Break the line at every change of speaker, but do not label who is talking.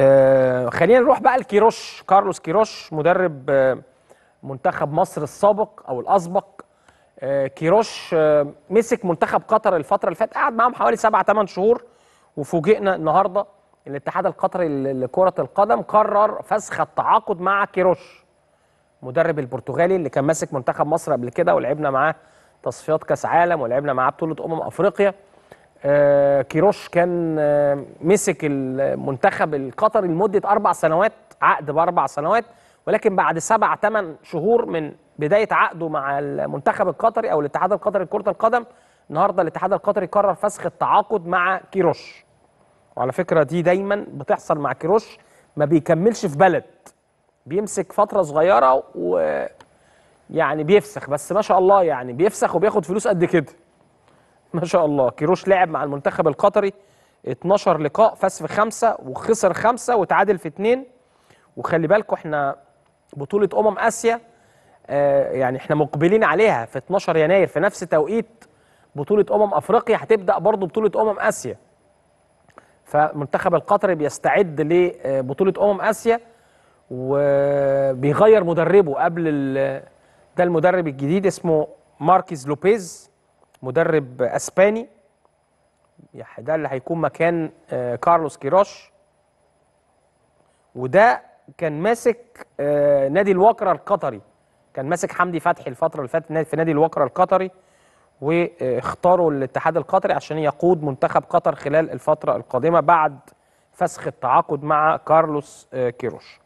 آه، خلينا نروح بقى لكيروش كارلوس كيروش مدرب آه، منتخب مصر السابق او الاسبق آه، كيروش مسك منتخب قطر الفتره اللي فاتت قعد معاهم حوالي 7 8 شهور وفوجئنا النهارده الاتحاد القطري لكره القدم قرر فسخ التعاقد مع كيروش مدرب البرتغالي اللي كان ماسك منتخب مصر قبل كده ولعبنا معاه تصفيات كاس عالم ولعبنا معاه بطوله امم افريقيا آه، كيروش كان آه، مسك المنتخب القطري لمده اربع سنوات عقد باربع سنوات ولكن بعد سبع ثمان شهور من بدايه عقده مع المنتخب القطري او الاتحاد القطري لكره القدم النهارده الاتحاد القطري قرر فسخ التعاقد مع كيروش وعلى فكره دي دايما بتحصل مع كيروش ما بيكملش في بلد بيمسك فتره صغيره و يعني بيفسخ بس ما شاء الله يعني بيفسخ وبياخد فلوس قد كده ما شاء الله كيروش لعب مع المنتخب القطري 12 لقاء فاز في خمسه وخسر خمسه وتعادل في اثنين وخلي بالكوا احنا بطوله امم اسيا آه يعني احنا مقبلين عليها في 12 يناير في نفس توقيت بطوله امم افريقيا هتبدا برضه بطوله امم اسيا فمنتخب القطري بيستعد لبطوله امم اسيا وبيغير مدربه قبل ده المدرب الجديد اسمه ماركيز لوبيز مدرب اسباني ده اللي هيكون مكان آه، كارلوس كيروش وده كان ماسك آه، نادي الوكره القطري كان ماسك حمدي فتحي الفتره اللي فاتت في نادي الوكره القطري واختاروا الاتحاد القطري عشان يقود منتخب قطر خلال الفتره القادمه بعد فسخ التعاقد مع كارلوس آه، كيروش